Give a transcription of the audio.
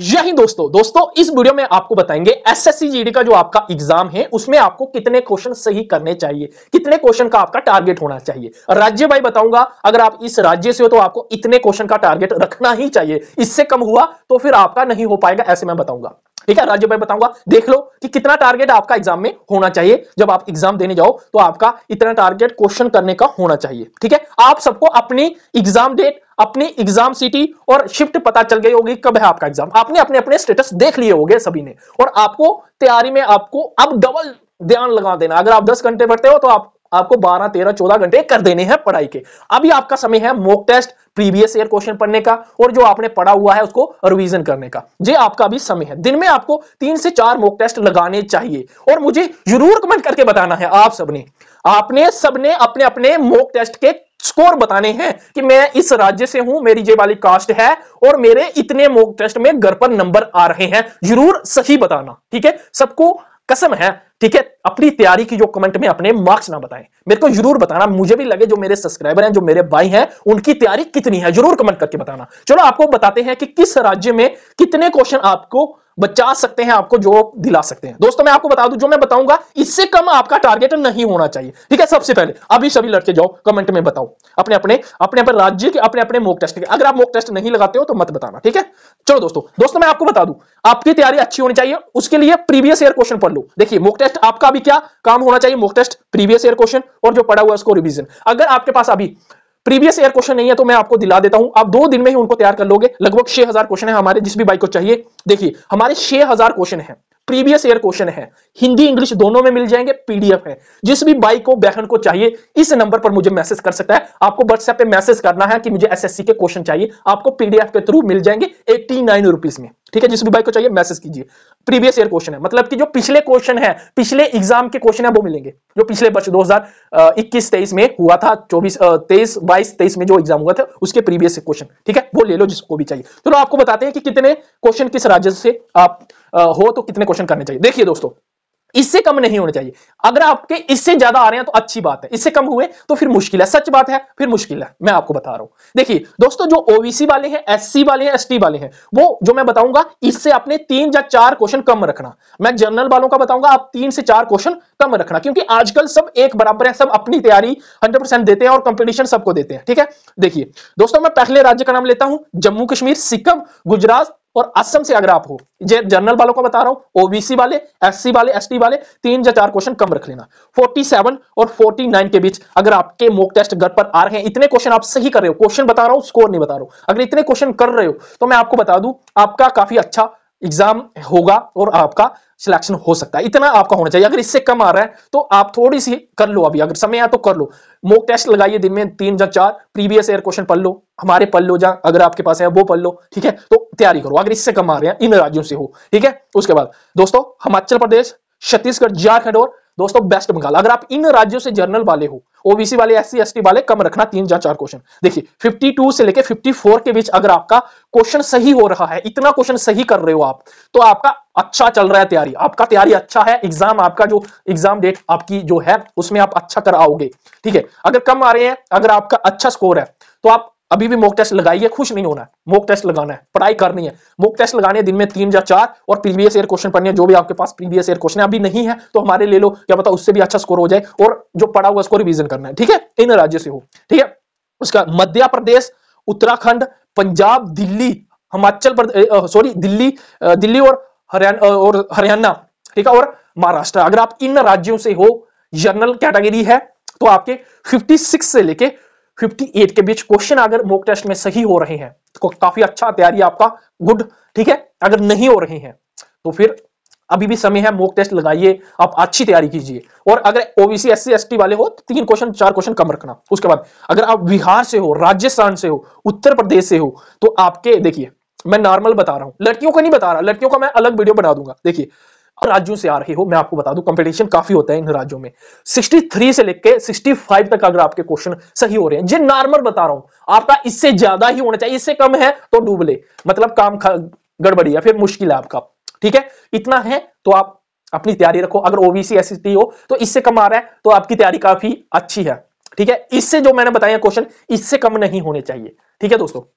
यही दोस्तों दोस्तों इस वीडियो में आपको बताएंगे एसएससी जीडी का जो आपका एग्जाम है उसमें आपको कितने क्वेश्चन सही करने चाहिए कितने क्वेश्चन का आपका टारगेट होना चाहिए राज्य भाई बताऊंगा अगर आप इस राज्य से हो तो आपको इतने क्वेश्चन का टारगेट रखना ही चाहिए इससे कम हुआ तो फिर आपका नहीं हो पाएगा ऐसे मैं बताऊंगा ठीक है राज्य भाई बताऊंगा देख लो कि कितना टारगेट आपका एग्जाम में होना चाहिए जब आप एग्जाम देने जाओ तो आपका इतना टारगेट क्वेश्चन करने का होना चाहिए ठीक है आप सबको अपनी एग्जाम डेट अपनी एग्जाम सिटी और शिफ्ट पता चल गई होगी कब है आपका एग्जाम आपने अपने अपने स्टेटस देख लिए हो सभी ने और आपको तैयारी में आपको अब डबल ध्यान लगा देना अगर आप 10 घंटे पढ़ते हो तो आप आपको 12, 13, 14 घंटे कर देने हैं पढ़ाई के अभी आपका समय है mock test previous year question पढ़ने का और जो आपने पढ़ा हुआ है उसको रिवीजन करने का ये आपका अभी समय है दिन में आपको तीन से चार मोक टेस्ट लगाने चाहिए और मुझे जरूर कमेंट करके बताना है आप सबने आपने सबने अपने अपने मोक टेस्ट के स्कोर बताने हैं कि मैं इस राज्य से हूं मेरी जे वाली कास्ट है और मेरे इतने मोक टेस्ट में घर पर नंबर आ रहे हैं जरूर सही बताना ठीक है सबको कसम है ठीक है अपनी तैयारी की जो कमेंट में अपने मार्क्स ना बताएं मेरे को जरूर बताना मुझे भी लगे जो मेरे सब्सक्राइबर हैं जो मेरे भाई हैं उनकी तैयारी कितनी है जरूर कमेंट करके बताना चलो आपको बताते हैं कि किस राज्य में कितने क्वेश्चन आपको बचा सकते हैं आपको जॉब दिला सकते हैं दोस्तों मैं आपको बता दूं जो मैं बताऊंगा इससे कम आपका टारगेट नहीं होना चाहिए ठीक है सबसे पहले अभी सभी लड़के जाओ कमेंट में बताओ अपने अपने अपने अपने राज्य के अपने अपने मोक टेस्ट के अगर आप मोक टेस्ट नहीं लगाते हो तो मत बताना ठीक है चलो दोस्तों दोस्तों मैं आपको बता दू आपकी तैयारी अच्छी होनी चाहिए उसके लिए प्रीवियस ईयर क्वेश्चन पढ़ लो देखिए मोक टेस्ट आपका अभी क्या काम होना चाहिए mock test previous year question और जो पढ़ा हुआ उसको रिविजन अगर आपके पास अभी प्रीवियस ईयर क्वेश्चन नहीं है तो मैं आपको दिला देता हूं आप दो दिन में ही उनको तैयार कर लोगे लगभग छह हजार क्वेश्चन है हमारे जिस भी बाइक को चाहिए देखिए हमारे छह हजार क्वेश्चन है प्रीवियस ईयर क्वेश्चन है हिंदी इंग्लिश दोनों में मिल जाएंगे पीडीएफ है जिस भी बाई को बहन को चाहिए इस नंबर पर मुझे मैसेज कर सकता है आपको व्हाट्सएप पे मैसेज करना है कि मुझे एसएससी के क्वेश्चन चाहिए आपको पीडीएफ के थ्रू मिल जाएंगे एट्टी नाइन रुपीज में ठीक है जिस भी बाई को चाहिए मैसेज कीजिए प्रीवियस ईयर क्वेश्चन है मतलब कि जो पिछले क्वेश्चन है पिछले एग्जाम के क्वेश्चन है वो मिलेंगे जो पिछले वर्ष 2021 हजार में हुआ था 24 तेईस बाईस तेईस में जो एग्जाम हुआ था उसके प्रीवियस क्वेश्चन ठीक है वो ले लो जिसको भी चाहिए चलो तो आपको बताते हैं कि कितने क्वेश्चन किस राज्य से आप हो तो कितने क्वेश्चन करने चाहिए देखिए दोस्तों इससे कम नहीं होने चाहिए अगर आपके इससे ज्यादा आ रहे हैं तो अच्छी बात है इससे कम हुए तो फिर मुश्किल है सच बात है फिर मुश्किल है मैं आपको बता रहा हूं देखिए दोस्तों जो ओबीसी वाले हैं एससी वाले हैं एसटी वाले हैं वो जो मैं बताऊंगा इससे आपने तीन या चार क्वेश्चन कम रखना मैं जनरल वालों का बताऊंगा आप तीन से चार क्वेश्चन कम रखना क्योंकि आजकल सब एक बराबर है सब अपनी तैयारी हंड्रेड देते हैं और कंपिटिशन सबको देते हैं ठीक है देखिए दोस्तों मैं पहले राज्य का नाम लेता हूं जम्मू कश्मीर सिक्किम गुजरात और असम से अगर आप हो जनरल वालों को बता रहा हूं ओबीसी वाले एससी वाले एसटी वाले तीन या चार क्वेश्चन कम रख लेना 47 और 49 के बीच अगर आपके मोक टेस्ट घर पर आ रहे हैं इतने क्वेश्चन आप सही कर रहे हो क्वेश्चन बता रहा हूं स्कोर नहीं बता रहा हूं अगर इतने क्वेश्चन कर रहे हो तो मैं आपको बता दू आपका काफी अच्छा एग्जाम होगा और आपका सिलेक्शन हो सकता है इतना आपका होना चाहिए अगर इससे कम आ रहा है तो आप थोड़ी सी कर लो अभी अगर समय है तो कर लो मोक टेस्ट लगाइए दिन में तीन या चार प्रीवियस ईयर क्वेश्चन पढ़ लो हमारे पढ़ लो जहां अगर आपके पास है वो पढ़ लो ठीक है तो तैयारी करो अगर इससे कम आ रहे हैं इन राज्यों से हो ठीक है उसके बाद दोस्तों हिमाचल प्रदेश छत्तीसगढ़ झारखंड और दोस्तों बेस्ट बंगाल अगर आप इन राज्यों से जर्नल वाले हो ओबीसी वाले एस सी वाले कम रखना तीन या चार क्वेश्चन देखिए 52 से लेके 54 के बीच अगर आपका क्वेश्चन सही हो रहा है इतना क्वेश्चन सही कर रहे हो आप तो आपका अच्छा चल रहा है तैयारी आपका तैयारी अच्छा है एग्जाम आपका जो एग्जाम डेट आपकी जो है उसमें आप अच्छा कर आओगे ठीक है अगर कम आ रहे हैं अगर आपका अच्छा स्कोर है तो आप अभी भी मॉक टेस्ट लगाइए खुश नहीं होना है मॉक टेस्ट लगाना है पढ़ाई करनी है मॉक टेस्ट लगाने है, दिन में तीन या चार और प्रीवियस ईयर क्वेश्चन पढ़ने जो भी आपके पास प्रीवियस ईयर क्वेश्चन है अभी नहीं है तो हमारे ले लो क्या पता उससे भी अच्छा स्कोर हो जाए और जो पढ़ा हुआ उसको रिविजन करना है ठीक है इन राज्य से हो ठीक है उसका मध्य प्रदेश उत्तराखंड पंजाब दिल्ली हिमाचल प्रदेश सॉरी दिल्ली दिल्ली और हरियाणा और हरियाणा ठीक है और महाराष्ट्र अगर आप इन राज्यों से हो जनरल कैटेगरी है तो आपके 56 से लेके 58 के बीच क्वेश्चन अगर मोक टेस्ट में सही हो रहे हैं तो काफी अच्छा तैयारी आपका गुड ठीक है अगर नहीं हो रही है तो फिर अभी भी समय है मोक टेस्ट लगाइए आप अच्छी तैयारी कीजिए और अगर ओबीसी एस सी वाले हो तो तीन क्वेश्चन चार क्वेश्चन कम रखना उसके बाद अगर आप बिहार से हो राजस्थान से हो उत्तर प्रदेश से हो तो आपके देखिए मैं नॉर्मल बता रहा हूं लड़कियों का नहीं बता रहा लड़कियों का मैं अलग वीडियो बना दूंगा देखिए राज्यों से आ रहे हो मैं आपको बता दूं कंपटीशन काफी होता है इन राज्यों में 63 से लेके 65 तक अगर आपके क्वेश्चन सही हो रहे हैं जिन नॉर्मल बता रहा हूं आपका इससे ज्यादा ही होना चाहिए इससे कम है तो डूबले मतलब काम गड़बड़ी है फिर मुश्किल है आपका ठीक है इतना है तो आप अपनी तैयारी रखो अगर ओबीसी एस हो तो इससे कम आ रहा है तो आपकी तैयारी काफी अच्छी है ठीक है इससे जो मैंने बताया क्वेश्चन इससे कम नहीं होने चाहिए ठीक है दोस्तों